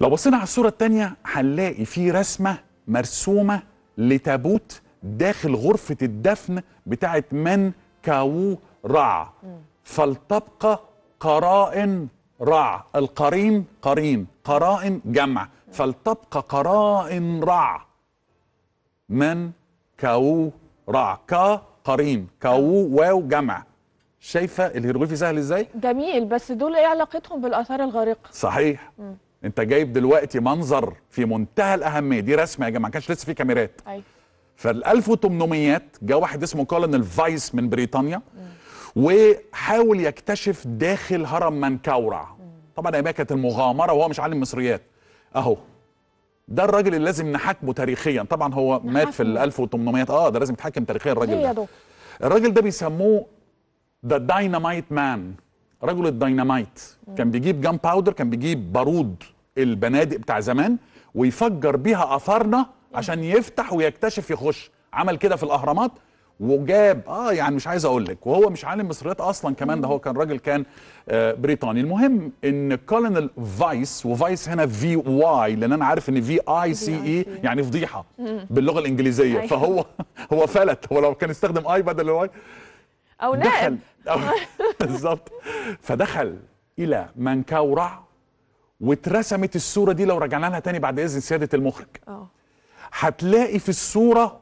لو بصينا على الصورة التانية هنلاقي في رسمة مرسومة لتابوت داخل غرفة الدفن بتاعة من كاو رع فلتبقى قرائن رع القرين قرين قرائن جمع فلتبقى قرائن رع من كاو رع كا قرين كاو واو جمع شايفه الهيروغليفي سهل ازاي جميل بس دول ايه علاقتهم بالاثار الغارقه صحيح مم. انت جايب دلوقتي منظر في منتهى الاهميه دي رسمه يا جماعه ما كانش لسه في كاميرات ايوه فال 1800 جه واحد اسمه كولن الفايس من بريطانيا وحاول يكتشف داخل هرم منكورع طبعا هي كانت المغامره وهو مش عالم مصريات اهو ده الراجل اللي لازم نحاكمه تاريخيا طبعا هو نحاكم. مات في ال 1800 اه ده لازم يتحاكم تاريخيا الراجل ده الراجل ده بيسموه ذا داينامايت مان رجل الديناميت كان بيجيب جام باودر كان بيجيب بارود البنادق بتاع زمان ويفجر بيها اثارنا عشان يفتح ويكتشف يخش عمل كده في الاهرامات وجاب اه يعني مش عايز اقول لك وهو مش عالم مصريات اصلا كمان ده هو كان راجل كان آه بريطاني المهم ان كولونيل فايس وفايس هنا في واي لان انا عارف ان في اي سي اي يعني فضيحه باللغه الانجليزيه أيوة. فهو هو فلت هو لو كان استخدم اي بدل واي او نائب دخل بالظبط فدخل الى منكورع واترسمت الصوره دي لو رجعنا لها تاني بعد اذن سياده المخرج اه هتلاقي في الصوره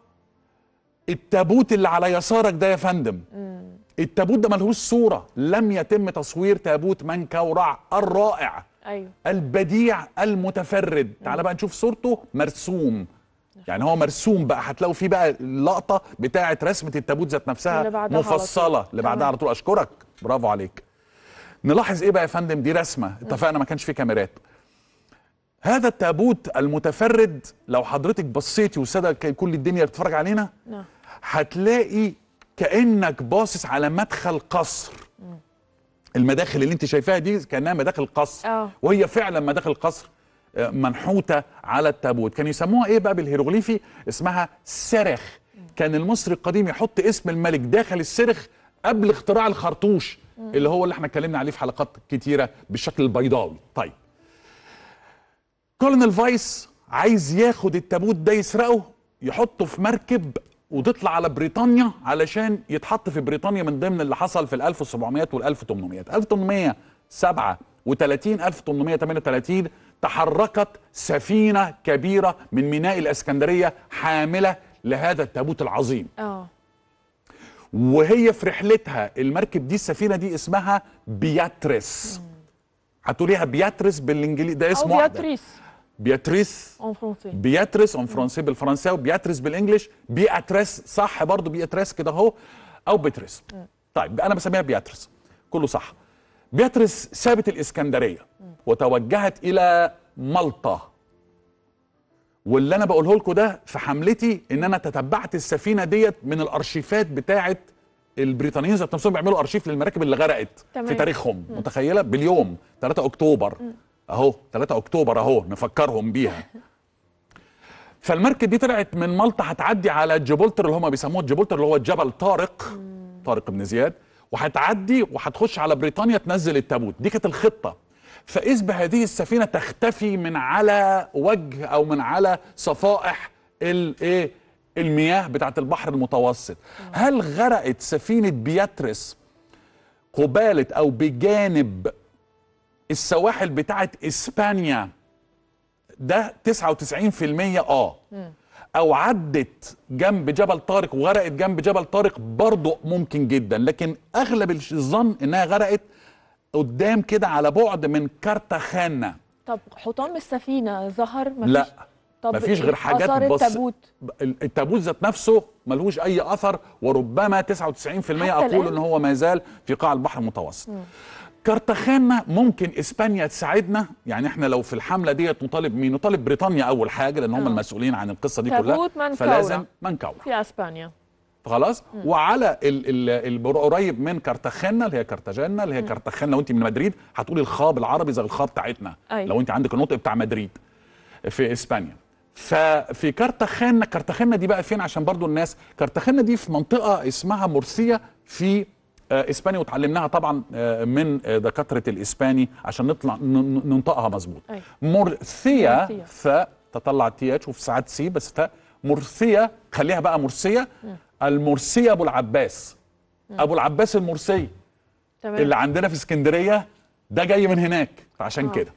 التابوت اللي على يسارك ده يا فندم مم. التابوت ده ملهوش صوره لم يتم تصوير تابوت من كورع الرائع ايوه البديع المتفرد مم. تعال بقى نشوف صورته مرسوم نعم. يعني هو مرسوم بقى هتلاقوا فيه بقى اللقطه بتاعه رسمه التابوت ذات نفسها اللي مفصله اللي بعدها على طول اشكرك برافو عليك نلاحظ ايه بقى يا فندم دي رسمه اتفقنا ما كانش في كاميرات هذا التابوت المتفرد لو حضرتك بصيتي وساده كل الدنيا بتتفرج علينا نعم. هتلاقي كانك باصص على مدخل قصر المداخل اللي انت شايفاها دي كانها مداخل قصر اه. وهي فعلا مداخل قصر آه، منحوته على التابوت كانوا يسموها ايه بقى بالهيروغليفي اسمها سرخ كان المصري القديم يحط اسم الملك داخل السرخ قبل اختراع الخرطوش اللي هو اللي احنا اتكلمنا عليه في حلقات كتيره بالشكل البيضاوي طيب كولونيل فايس عايز ياخد التابوت ده يسرقه يحطه في مركب وتطلع على بريطانيا علشان يتحط في بريطانيا من ضمن اللي حصل في ال 1700 وال 1800 1837 1838 تحركت سفينه كبيره من ميناء الاسكندريه حامله لهذا التابوت العظيم أوه. وهي في رحلتها المركب دي السفينه دي اسمها بياتريس هتقوليها بياتريس بالانجليزي ده اسمه بياتريس بياتريس بياتريس اون فرونسي بالفرنساوي بياتريس بالانجلش بياتريس صح برضه بياتريس كده اهو او بيتريس طيب انا بسميها بياتريس كله صح بياتريس سابت الاسكندريه وتوجهت الى مالطا واللي انا بقوله لكم ده في حملتي ان انا تتبعت السفينه ديت من الارشيفات بتاعه البريطانيين ذات نفسهم بيعملوا ارشيف للمراكب اللي غرقت تمام. في تاريخهم م. متخيله باليوم 3 اكتوبر م. اهو 3 اكتوبر اهو نفكرهم بيها فالمركب دي طلعت من مالطا هتعدي على جيبولتر اللي هم بيسموه جيبولتر اللي هو جبل طارق م. طارق بن زياد وهتعدي وهتخش على بريطانيا تنزل التابوت دي كانت الخطه فإذ بهذه السفينة تختفي من على وجه أو من على صفائح الايه المياه بتاعت البحر المتوسط هل غرقت سفينة بياترس قبالة أو بجانب السواحل بتاعت إسبانيا ده 99% آه أو عدت جنب جبل طارق وغرقت جنب جبل طارق برضه ممكن جدا لكن أغلب الظن إنها غرقت قدام كده على بعد من كارتاخانا طب حطام السفينه ظهر مفيش لا طب مفيش غير حاجات بس التابوت التابوت ذات نفسه ملهوش اي اثر وربما 99% اقول ان هو ما زال في قاع البحر المتوسط كارتاخانا ممكن اسبانيا تساعدنا يعني احنا لو في الحمله ديت نطالب مين نطالب بريطانيا اول حاجه لان هم آه. المسؤولين عن القصه دي كلها فلازم منكوره في اسبانيا خلاص وعلى قريب من كارتاخنا اللي هي كارتاجنا اللي هي كارتاخنا لو انت من مدريد هتقولي الخاب بالعربي زي الخاب بتاعتنا أي. أيوة. لو انت عندك النطق بتاع مدريد في اسبانيا ففي كارتاخنا كارتاخنا دي بقى فين عشان برضو الناس كارتاخنا دي في منطقه اسمها مرسيا في آه، اسبانيا وتعلمناها طبعا آه، من آه، دكاتره الاسباني عشان نطلع ننطقها مظبوط أيوة. مرسيا ف تطلع تي اتش وفي ساعات سي بس ف مرسيا خليها بقى مرسيا المرسي ابو العباس ابو العباس المرسي تمام. اللي عندنا في اسكندريه ده جاي من هناك عشان آه. كده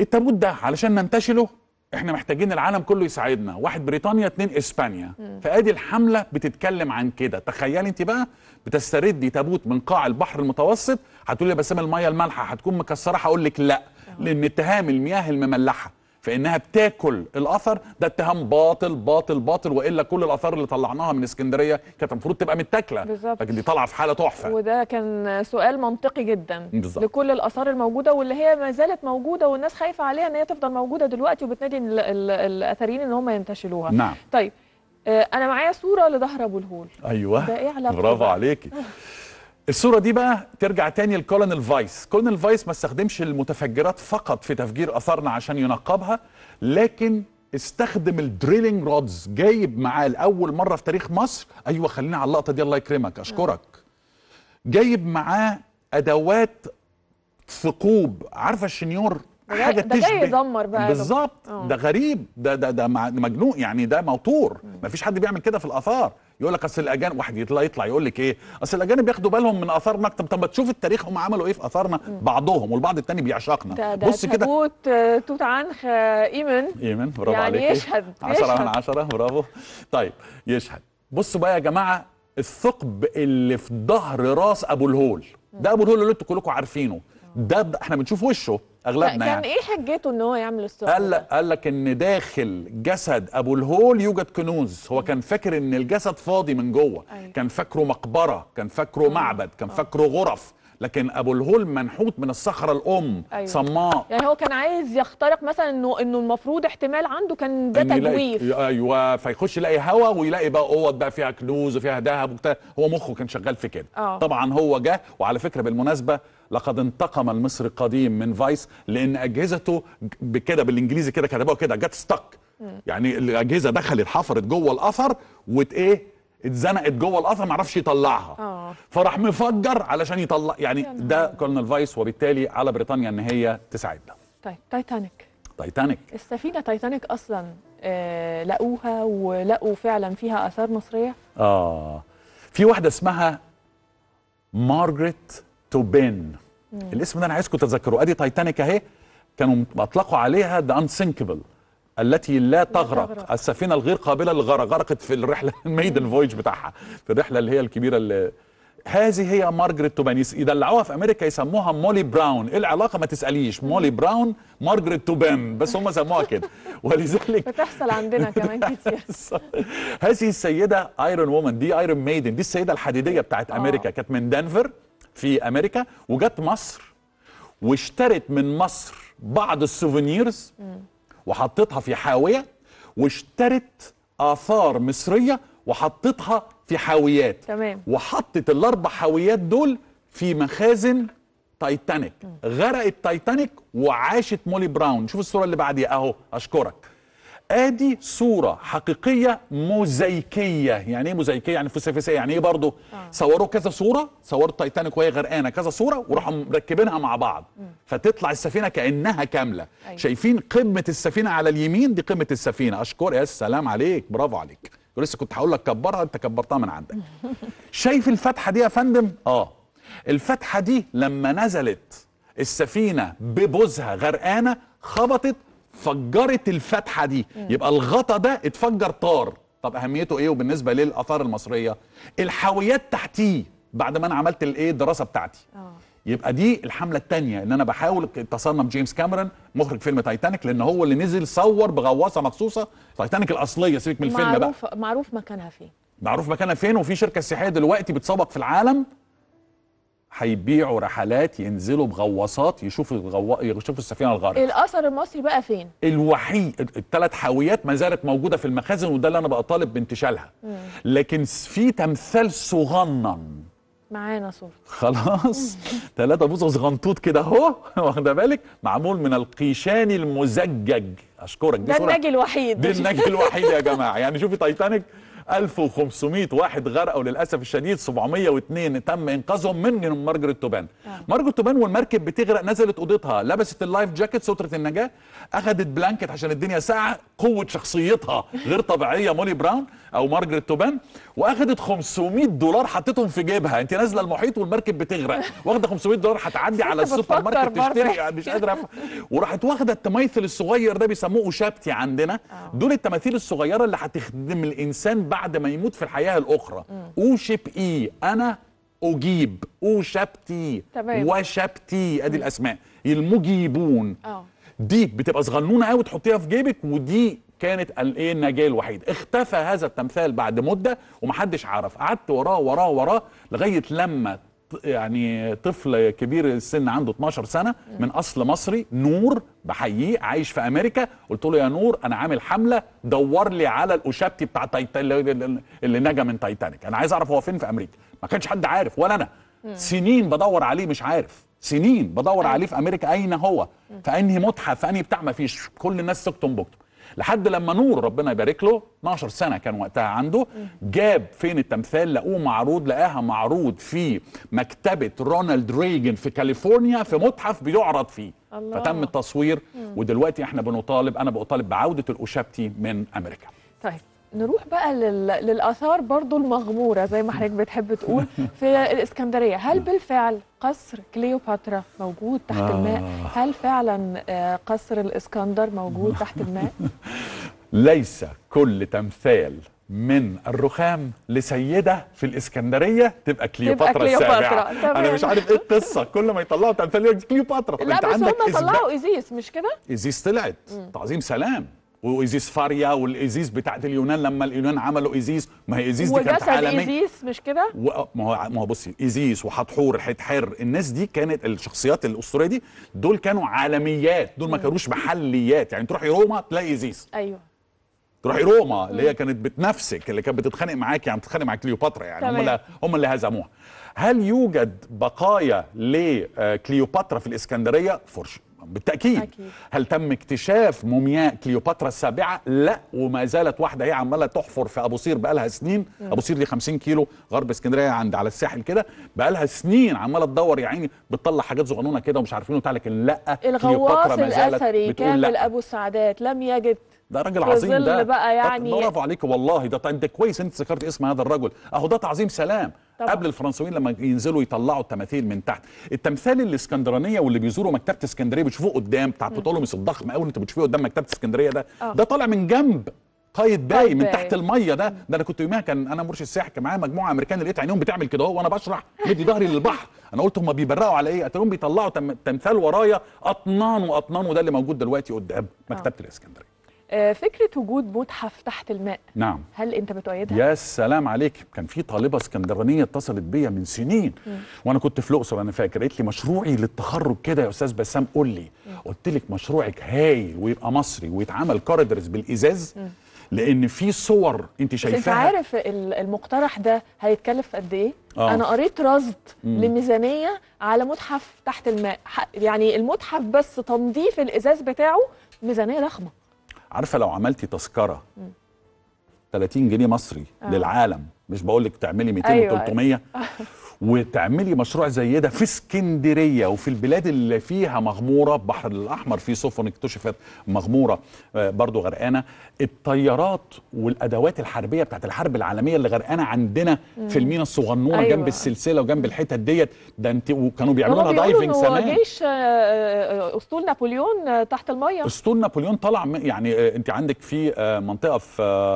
التابوت ده علشان ننتشله احنا محتاجين العالم كله يساعدنا واحد بريطانيا اتنين اسبانيا م. فادي الحمله بتتكلم عن كده تخيلي انت بقى بتستردي تابوت من قاع البحر المتوسط هتقولي بسام انا الميه المالحه هتكون مكسره هقول لك لا آه. لان اتهام المياه المملحه فانها بتاكل الاثر ده اتهام باطل باطل باطل والا كل الاثار اللي طلعناها من اسكندريه كانت المفروض تبقى متاكله لكن دي طالعه في حاله تحفه وده كان سؤال منطقي جدا بالزبط. لكل الاثار الموجوده واللي هي ما زالت موجوده والناس خايفه عليها ان هي تفضل موجوده دلوقتي وبتنادي الاثريين ان هم ينتشلوها نعم طيب آه، انا معايا صوره لظهر ابو الهول ايوه ده ايه علاقه برافو عليكي الصوره دي بقى ترجع تاني لكولونيل فايس كولونيل فايس ما استخدمش المتفجرات فقط في تفجير اثارنا عشان ينقبها لكن استخدم الدريلينج رودز جايب معاه لاول مره في تاريخ مصر ايوه خلينا على اللقطه دي الله يكرمك اشكرك جايب معاه ادوات ثقوب عارفه الشنيور حاجه ده تشبه جاي يدمر بقى بالظبط آه. ده غريب ده ده ده مجنون يعني ده موتور مفيش حد بيعمل كده في الاثار يقول لك اصل الاجانب واحد يطلع يطلع يقول لك ايه اصل الاجانب بياخدوا بالهم من اثارنا طب طب ما تشوف التاريخ هم عملوا ايه في اثارنا بعضهم والبعض الثاني بيعشقنا ده بص كده تابوت آه، توت عنخ آه، ايمن ايمن برافو يعني عليك يشهد 10 من 10 برافو طيب يشهد بصوا بقى يا جماعه الثقب اللي في ظهر راس ابو الهول ده ابو الهول اللي انتوا كلكم عارفينه ده احنا بنشوف وشه اغلبنا كان يعني, يعني. ايه حجته ان هو يعمل السؤال قال لك قال لك ان داخل جسد ابو الهول يوجد كنوز هو كان فاكر ان الجسد فاضي من جوه أيه. كان فاكره مقبره كان فاكره معبد كان آه. فاكره غرف لكن ابو الهول منحوت من الصخره الام أيوة. صماء يعني هو كان عايز يخترق مثلا انه انه المفروض احتمال عنده كان ده تجويف أيوة،, ايوه فيخش يلاقي هوا ويلاقي بقى اوض بقى فيها كنوز وفيها ذهب هو مخه كان شغال في كده أوه. طبعا هو جه وعلى فكره بالمناسبه لقد انتقم المصري القديم من فايس لان اجهزته بكده بالانجليزي كده كتبوها كده جت ستك يعني الاجهزه دخلت حفرت جوه القفر وايه اتزنقت جوه القطر ما عرفش يطلعها أوه. فراح مفجر علشان يطلع يعني ده كولن فايس وبالتالي على بريطانيا ان هي تساعدنا طيب تايتانيك تايتانيك السفينه تايتانيك اصلا آه، لقوها ولقوا فعلا فيها اثار مصريه اه في واحده اسمها مارجريت توبين الاسم ده انا عايزكم تتذكروه ادي تايتانيك اهي كانوا اطلقوا عليها ذا انسينكبل التي لا تغرق السفينه الغير قابله للغرق غرقت في الرحله الميدن فويج بتاعها في الرحله اللي هي الكبيره اللي هذه هي مارجريت توبانيس يدلعوها في امريكا يسموها مولي براون ايه العلاقه ما تساليش مولي براون مارجريت توبان بس هم سموها كده ولذلك بتحصل عندنا كمان كتير هذه السيده ايرون وومن دي ايرون ميدن دي السيده الحديديه بتاعت آه. امريكا كانت من دنفر في امريكا وجت مصر واشترت من مصر بعض السوفينيرز وحطيتها في حاويه واشترت اثار مصريه وحطيتها في حاويات تمام وحطت الاربع حاويات دول في مخازن تايتانيك غرقت تايتانيك وعاشت مولي براون شوف الصوره اللي بعديها اهو اشكرك ادي صوره حقيقيه موزيكية يعني ايه موزيكية يعني فسيفسيه يعني ايه برضه آه. صوروا كذا صوره صوروا التايتانيك وهي غرقانه كذا صوره وراحوا مركبينها مع بعض م. فتطلع السفينه كانها كامله أيوة. شايفين قمه السفينه على اليمين دي قمه السفينه اشكر يا سلام عليك برافو عليك لسه كنت هقول لك كبرها انت كبرتها من عندك شايف الفتحه دي يا فندم اه الفتحه دي لما نزلت السفينه ببوزها غرقانه خبطت فجرت الفتحه دي يبقى الغطا ده اتفجر طار طب اهميته ايه وبالنسبه للاثار المصريه الحاويات تحتيه بعد ما انا عملت الايه الدراسه بتاعتي أوه. يبقى دي الحمله الثانيه ان انا بحاول تصنم جيمس كاميرون مخرج فيلم تايتانيك لان هو اللي نزل صور بغواصه مخصوصه تايتانيك الاصليه سيبك من الفيلم معروف بقى معروف مكانها فين معروف مكانها فين وفي شركه سياحيه دلوقتي بتسوق في العالم هيبيعوا رحلات ينزلوا بغواصات يشوفوا الغو... يشوفوا السفينه الغارقه الاثر المصري بقى فين الوحيد الثلاث حاويات ما زالت موجوده في المخازن وده اللي انا بقى طالب بانتشالها لكن في تمثال صغنن معانا صور خلاص ثلاثة بوصة صغنطوط كده اهو واخدة بالك معمول من القيشان المزجج اشكرك ده الناجي الوحيد ده الناجي الوحيد يا جماعة يعني شوفي تايتانيك 1500 واحد غرقوا للاسف الشديد 702 تم انقاذهم من مارجريت توبان آه. مارجريت توبان والمركب بتغرق نزلت اوضتها لبست اللايف جاكيت ستره النجاه اخذت بلانكت عشان الدنيا ساعه قوه شخصيتها غير طبيعيه مولي براون او مارجريت توبان واخدت 500 دولار حطيتهم في جيبها انت نازله المحيط والمركب بتغرق واخده 500 دولار هتعدي على السوبر ماركت تشتري يعني مش قادره وراحت واخده التميثل الصغير ده بيسموه شابتي عندنا آه. دول التماثيل الصغيره اللي هتخدم الانسان بعد ما يموت في الحياه الاخرى او شيب اي انا اجيب شابتي وشابتي ادي الاسماء المجيبون أوه. دي بتبقى صغنونه قوي تحطيها في جيبك ودي كانت الايه النجاه الوحيده اختفى هذا التمثال بعد مده ومحدش عرف قعدت وراه وراه وراه لغايه لما يعني طفل كبير السن عنده 12 سنه من اصل مصري نور بحييه عايش في امريكا قلت له يا نور انا عامل حمله دور لي على الاشابتي بتاع تايتان اللي نجا من تايتانيك انا عايز اعرف هو فين في امريكا ما كانش حد عارف ولا انا سنين بدور عليه مش عارف سنين بدور أيوه. عليه في امريكا اين هو في انهي متحف في انهي بتاع ما فيش كل الناس سكتم بكتم لحد لما نور ربنا يبارك له 12 سنه كان وقتها عنده جاب فين التمثال لقوه معروض لقاها معروض في مكتبه رونالد ريجن في كاليفورنيا في متحف بيعرض فيه الله. فتم التصوير ودلوقتي احنا بنطالب انا بطالب بعوده الاوشابتي من امريكا طيب نروح بقى لل... للآثار برضو المغمورة زي ما حضرتك بتحب تقول في الإسكندرية هل بالفعل قصر كليوباترا موجود تحت الماء آه. هل فعلا آه، قصر الإسكندر موجود تحت الماء ليس كل تمثال من الرخام لسيده في الاسكندريه تبقى كليوباترا, كليوباترا السابعه انا مش عارف ايه القصه كل ما يطلعوا تمثال كليوباترا طب لا انت بس عندك هم طلعوا ايزيس مش كده ايزيس طلعت تعظيم سلام وايزيس فاريا والايزيس بتاعت اليونان لما اليونان عملوا ايزيس ما هي ايزيس دي كانت عالميه ايزيس مش كده و... ما هو ما هو بصي ايزيس وحتحور حتحر الناس دي كانت الشخصيات الاسطوريه دي دول كانوا عالميات دول ما كانوش محليات يعني تروحي روما تلاقي ايزيس ايوه تروحي روما اللي هي كانت بتنافسك اللي كانت بتتخانق معاك يعني بتتخانق مع كليوباترا يعني هم اللي هم اللي هزموها هل يوجد بقايا لكليوباترا آه، في الاسكندريه فرشه بالتاكيد أكيد. هل تم اكتشاف مومياء كليوباترا السابعه لا وما زالت واحده هي عماله تحفر في ابو صير بقالها سنين ابو صير دي 50 كيلو غرب اسكندريه عند على الساحل كده بقالها سنين عماله تدور يا عيني بتطلع حاجات صغنونه كده ومش عارفين وبتاع لكن لا الغواص الاثري كامل ابو سعدات لم يجد ده راجل عظيم ده بقى يعني برافو عليك والله ده انت كويس انت ذكرت اسم هذا الرجل اهو ده تعظيم سلام طبعا. قبل الفرنسويين لما ينزلوا يطلعوا التماثيل من تحت التمثال الاسكندرانيه واللي بيزوروا مكتبه اسكندريه بيشوفوه قدام بتاع بطولوميس الضخم قوي انت بتشوفيه قدام مكتبه اسكندريه ده أوه. ده طالع من جنب قايد باي من تحت الميه ده ده انا كنت يوميها كان انا مرشد سياحي كان معايا مجموعه امريكان لقيت عينيهم بتعمل كده اهو وانا بشرح مدي ظهري للبحر انا قلت هم بيبرقوا على ايه اتريهم بيطلعوا تمثال ورايا اطنان واطنان وده اللي موجود دلوقتي قدام اه. مكتبه الاسكندريه آه، فكره وجود متحف تحت الماء نعم هل انت بتؤيدها يا سلام عليك كان في طالبه اسكندرانيه اتصلت بيا من سنين م. وانا كنت في الاقصر انا فاكر قالت لي مشروعي للتخرج كده يا استاذ بسام قول لي قلت لك مشروعك هايل ويبقى مصري ويتعمل كاردرز بالازاز م. لان في صور انت شايفاها انت عارف المقترح ده هيتكلف قد ايه آه. انا قريت رصد لميزانيه على متحف تحت الماء يعني المتحف بس تنظيف الازاز بتاعه ميزانيه ضخمه عارفه لو عملتي تذكره 30 جنيه مصري آه. للعالم مش بقول لك تعملي 200 أيوة و300 أيوة. وتعملي مشروع زي ده في اسكندريه وفي البلاد اللي فيها مغموره البحر الاحمر في سفن اكتشفت مغموره آه، برضو غرقانه الطيارات والادوات الحربيه بتاعت الحرب العالميه اللي غرقانه عندنا في المينا الصغنونه أيوة. جنب السلسله وجنب الحتت ديت ده انت وكانوا بيعملوا دايفنج زمان هو جيش آه، آه، اسطول نابليون تحت الميه اسطول نابليون طلع يعني انت عندك في منطقه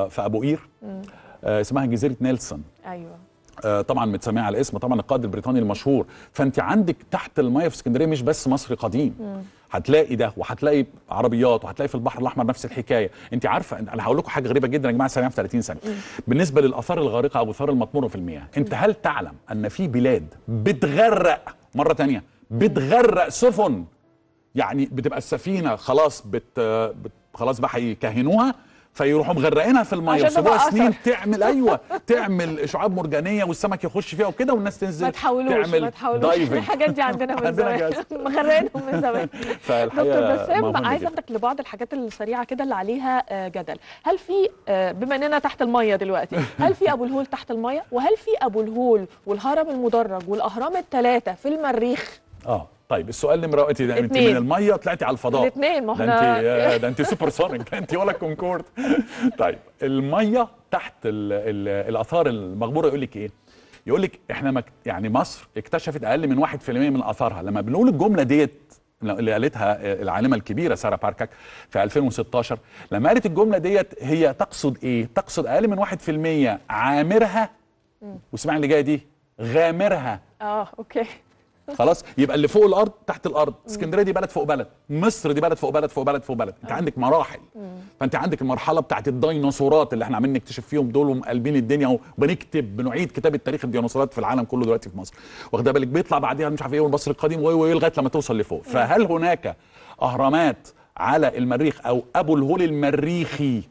في ابو قير اسمها جزيره نيلسون ايوه آه، طبعا متسميه على الاسم طبعا القائد البريطاني المشهور فانت عندك تحت المايه في اسكندريه مش بس مصري قديم هتلاقي ده وهتلاقي عربيات وهتلاقي في البحر الاحمر نفس الحكايه انت عارفه انا هقول لكم حاجه غريبه جدا يا جماعه سريعا في 30 ثانيه بالنسبه للاثار الغارقه او اثار المطموره في المياه انت هل تعلم ان في بلاد بتغرق مره ثانيه بتغرق سفن يعني بتبقى السفينه خلاص بت, بت خلاص بقى هيكهنوها فيروحوا مغرقينها في الميه ويسيبوها سنين تعمل ايوه تعمل اشعاب مرجانيه والسمك يخش فيها وكده والناس تنزل ما تحاولوش تعمل ما تحاولوش الحاجات دي عندنا من زمان مغرقينهم من زمان دكتور بسام عايز اخدك لبعض الحاجات السريعه كده اللي عليها آه، جدل هل في آه، بما اننا تحت الميه دلوقتي هل في ابو الهول تحت الميه وهل في ابو الهول والهرم المدرج والاهرام الثلاثه في المريخ اه طيب السؤال نمره انت انت من الميه طلعتي على الفضاء الاثنين ما احنا آه، ده انت ده انت سوبر سونيك انت ولا كونكورد طيب الميه تحت الاثار المغموره يقول لك ايه؟ يقول لك احنا يعني مصر اكتشفت اقل من 1% من اثارها لما بنقول الجمله ديت اللي قالتها آه، العالمه الكبيره ساره باركك في 2016 لما قالت الجمله ديت هي تقصد ايه؟ تقصد اقل من 1% عامرها واسمعي اللي جايه دي غامرها اه اوكي خلاص يبقى اللي فوق الارض تحت الارض اسكندريه دي بلد فوق بلد مصر دي بلد فوق بلد فوق بلد فوق بلد انت عندك مراحل فانت عندك المرحله بتاعت الديناصورات اللي احنا عمالين نكتشف فيهم دول ومقلبين الدنيا وبنكتب بنعيد كتابه تاريخ الديناصورات في العالم كله دلوقتي في مصر واخده بالك بيطلع بعديها مش عارف ايه والمصري القديم وي لغايه لما توصل لفوق فهل هناك اهرامات على المريخ او ابو الهول المريخي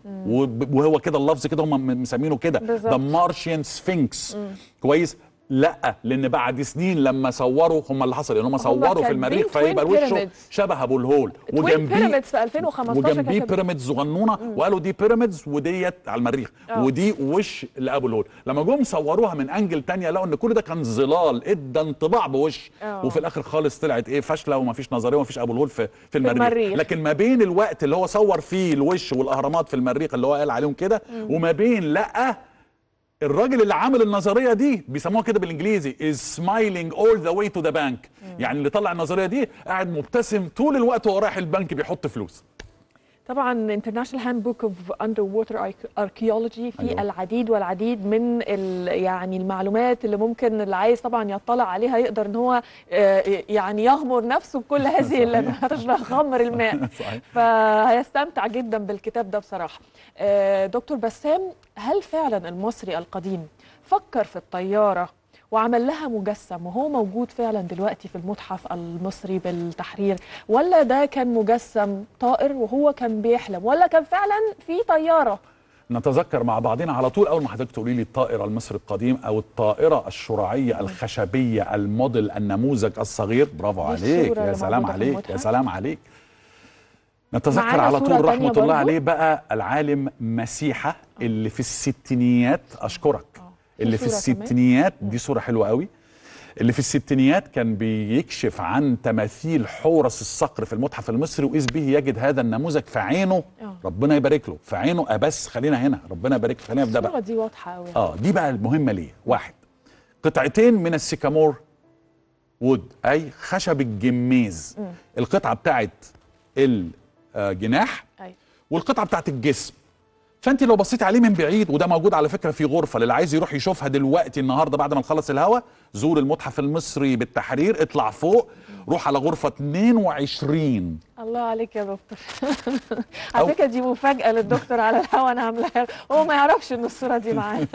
وهو كده اللفظ كده هم مسمينه كده ذا مارشين سفينكس كويس لا لان بعد سنين لما صوروا هم اللي حصل ان يعني هم صوروا في المريخ فيبقى الوش شبه ابو الهول وجنبيه بيراميدز في 2015 وجنبيه بيراميدز صغنونه وقالوا دي بيراميدز وديت على المريخ أوه. ودي وش لابو الهول لما جم صوروها من انجل ثانيه لقوا ان كل ده كان ظلال ادى انطباع بوش أوه. وفي الاخر خالص طلعت ايه فاشله ومفيش نظريه ومفيش ابو الهول في, في المريخ. المريخ لكن ما بين الوقت اللي هو صور فيه الوش والاهرامات في المريخ اللي هو قال عليهم كده وما بين لا الراجل اللي عامل النظريه دي بيسموها كده بالانجليزي از سمايلينج اول ذا واي تو ذا بانك يعني اللي طلع النظريه دي قاعد مبتسم طول الوقت وهو رايح البنك بيحط فلوس طبعا انترناشونال هاند بوك اوف اندر ووتر اركيولوجي في أيوة. العديد والعديد من يعني المعلومات اللي ممكن اللي عايز طبعا يطلع عليها يقدر ان هو آه، يعني يغمر نفسه بكل هذه اللي غمر الماء فهيستمتع جدا بالكتاب ده بصراحه آه، دكتور بسام هل فعلا المصري القديم فكر في الطياره وعمل لها مجسم وهو موجود فعلا دلوقتي في المتحف المصري بالتحرير ولا ده كان مجسم طائر وهو كان بيحلم ولا كان فعلا في طياره نتذكر مع بعضنا على طول اول ما حضرتك تقولي لي الطائره المصري القديم او الطائره الشراعيه الخشبيه الموديل النموذج الصغير برافو عليك يا سلام عليك يا سلام عليك نتذكر على طول رحمه الله عليه بقى العالم مسيحه اللي في الستينيات اشكرك اللي في الستينيات دي صوره حلوه قوي اللي في الستينيات كان بيكشف عن تماثيل حورس الصقر في المتحف المصري واذ به يجد هذا النموذج في عينه أوه. ربنا يبارك له في عينه ابس خلينا هنا ربنا يبارك خلينا في ده بقى دي واضحه قوي اه دي بقى المهمه ليه واحد قطعتين من السيكامور وود اي خشب الجميز م. القطعه بتاعت الجناح أي. والقطعه بتاعت الجسم فانت لو بصيت عليه من بعيد وده موجود على فكره في غرفه للي عايز يروح يشوفها دلوقتي النهارده بعد ما نخلص الهوا زور المتحف المصري بالتحرير اطلع فوق روح على غرفه 22 الله عليك يا دكتور على فكره دي مفاجاه للدكتور على الهوا انا عاملاها هو ما يعرفش ان الصوره دي معايا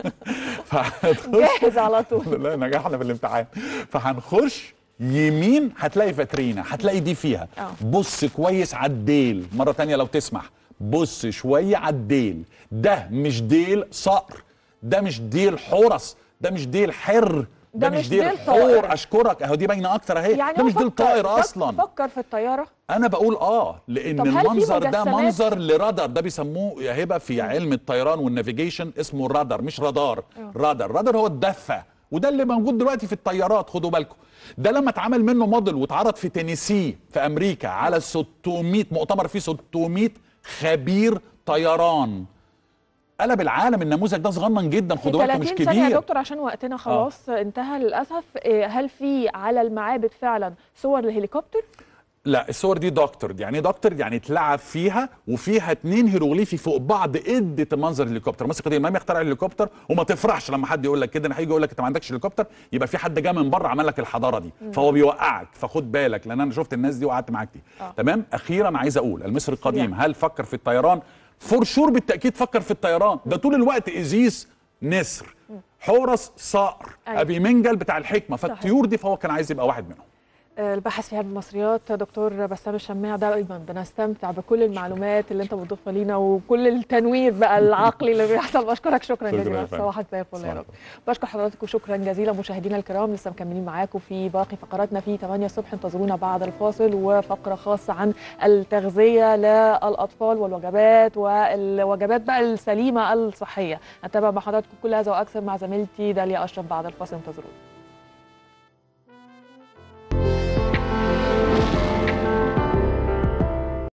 جاهز على طول لا نجحنا في الامتحان فهنخش يمين هتلاقي فاترينا هتلاقي دي فيها اه. بص كويس على الديل مره ثانيه لو تسمح بص شويه على الديل ده مش ديل صقر ده مش ديل حرس ده مش ديل حر ده, ده مش ديل, ديل حور اشكرك اهو دي باينه اكتر اهي يعني ده مش ديل طائر اصلا فكر في الطياره انا بقول اه لان المنظر ده منظر لرادار ده بيسموه يا هبه في علم الطيران والنافيجيشن اسمه رادار مش رادار آه. رادار رادار هو الدفه وده اللي موجود دلوقتي في الطيارات خدوا بالكم ده لما اتعمل منه موديل واتعرض في تينيسي في امريكا على 600 مؤتمر فيه 600 خبير طيران قلب العالم النموذج ده صغنن جدا خدوا بالكم مش كبير ثانيه يا دكتور عشان وقتنا آه. خلاص آه. انتهى للاسف إيه، هل في على المعابد فعلا صور لهليكوبتر لا الصور دي دكتور يعني ايه دكتور يعني اتلعب فيها وفيها اتنين هيروغليفي فوق بعض ادت منظر الهليكوبتر مصر القديمه ما يخترع الهليكوبتر وما تفرحش لما حد يقول لك كده انا هيجي يقول لك انت ما عندكش هليكوبتر يبقى في حد جه من بره عمل لك الحضاره دي فهو بيوقعك فخد بالك لان انا شفت الناس دي وقعدت معاك دي آه. تمام اخيرا عايز اقول المصري القديم هل فكر في الطيران فور شور بالتاكيد فكر في الطيران ده طول الوقت ازيس نسر حورس صقر أيوة. ابي منجل بتاع الحكمه فالطيور دي فهو كان عايز يبقى واحد منهم آه، الباحث في علم المصريات دكتور بسام الشماع ده ايضا بنستمتع بكل المعلومات اللي انت بتضيفها لينا وكل التنوير بقى العقلي اللي بيحصل بشكرك شكرا جزيلا صباحك زي الفل يا رب بشكر حضراتكم شكرا جزيلا مشاهدينا الكرام لسه مكملين معاكم في باقي فقراتنا في 8 الصبح انتظرونا بعد الفاصل وفقره خاصه عن التغذيه للاطفال والوجبات والوجبات بقى السليمه الصحيه هتابع مع حضراتكم كل هذا واكثر مع زميلتي داليا اشرف بعد الفاصل انتظرونا